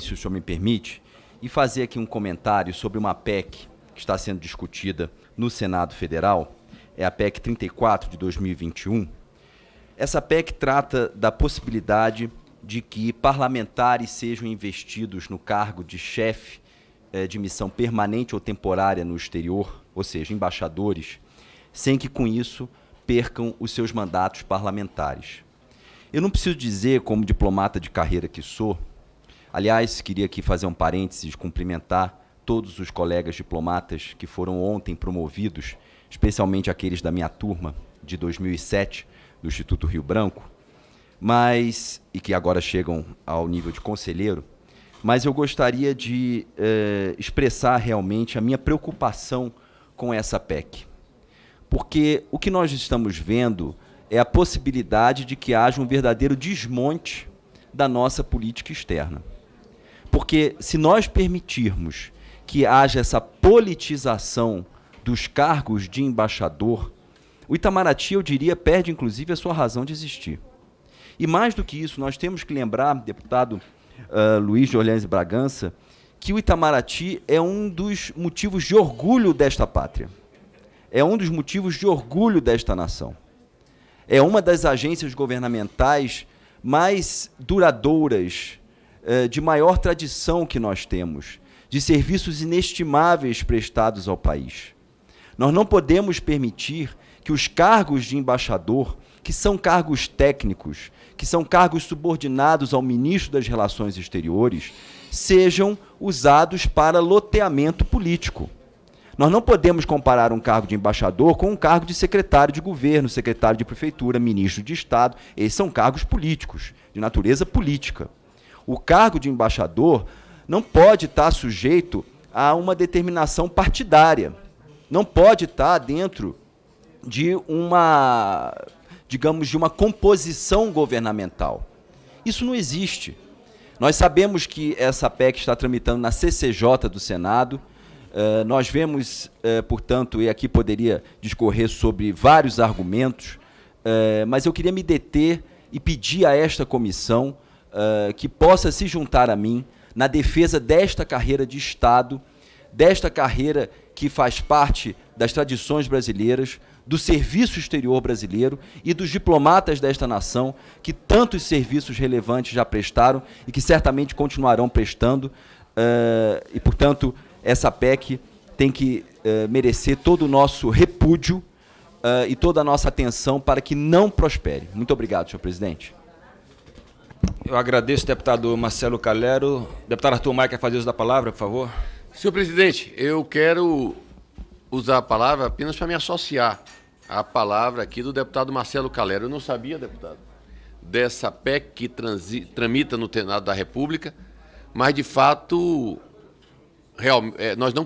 se o senhor me permite, e fazer aqui um comentário sobre uma PEC que está sendo discutida no Senado Federal, é a PEC 34 de 2021. Essa PEC trata da possibilidade de que parlamentares sejam investidos no cargo de chefe eh, de missão permanente ou temporária no exterior, ou seja, embaixadores, sem que com isso percam os seus mandatos parlamentares. Eu não preciso dizer, como diplomata de carreira que sou, Aliás, queria aqui fazer um parênteses, cumprimentar todos os colegas diplomatas que foram ontem promovidos, especialmente aqueles da minha turma de 2007 do Instituto Rio Branco, mas e que agora chegam ao nível de conselheiro, mas eu gostaria de eh, expressar realmente a minha preocupação com essa PEC. Porque o que nós estamos vendo é a possibilidade de que haja um verdadeiro desmonte da nossa política externa. Porque se nós permitirmos que haja essa politização dos cargos de embaixador, o Itamaraty, eu diria, perde inclusive a sua razão de existir. E mais do que isso, nós temos que lembrar, deputado uh, Luiz de Orleans Bragança, que o Itamaraty é um dos motivos de orgulho desta pátria. É um dos motivos de orgulho desta nação. É uma das agências governamentais mais duradouras eh, de maior tradição que nós temos, de serviços inestimáveis prestados ao país. Nós não podemos permitir que os cargos de embaixador, que são cargos técnicos, que são cargos subordinados ao ministro das Relações Exteriores, sejam usados para loteamento político. Nós não podemos comparar um cargo de embaixador com um cargo de secretário de governo, secretário de prefeitura, ministro de Estado. Esses são cargos políticos, de natureza política. O cargo de embaixador não pode estar sujeito a uma determinação partidária. Não pode estar dentro de uma, digamos, de uma composição governamental. Isso não existe. Nós sabemos que essa PEC está tramitando na CCJ do Senado. Eh, nós vemos, eh, portanto, e aqui poderia discorrer sobre vários argumentos, eh, mas eu queria me deter e pedir a esta comissão uh, que possa se juntar a mim na defesa desta carreira de Estado, desta carreira que faz parte das tradições brasileiras, do serviço exterior brasileiro e dos diplomatas desta nação que tantos serviços relevantes já prestaram e que certamente continuarão prestando. Uh, e, portanto, essa PEC tem que uh, merecer todo o nosso repúdio uh, e toda a nossa atenção para que não prospere. Muito obrigado, senhor presidente. Eu agradeço, deputado Marcelo Calero. Deputado Arthur Maia quer fazer uso da palavra, por favor. Senhor presidente, eu quero usar a palavra apenas para me associar à palavra aqui do deputado Marcelo Calero. Eu não sabia, deputado, dessa PEC que transi, tramita no Senado da República, mas de fato, real, é, nós não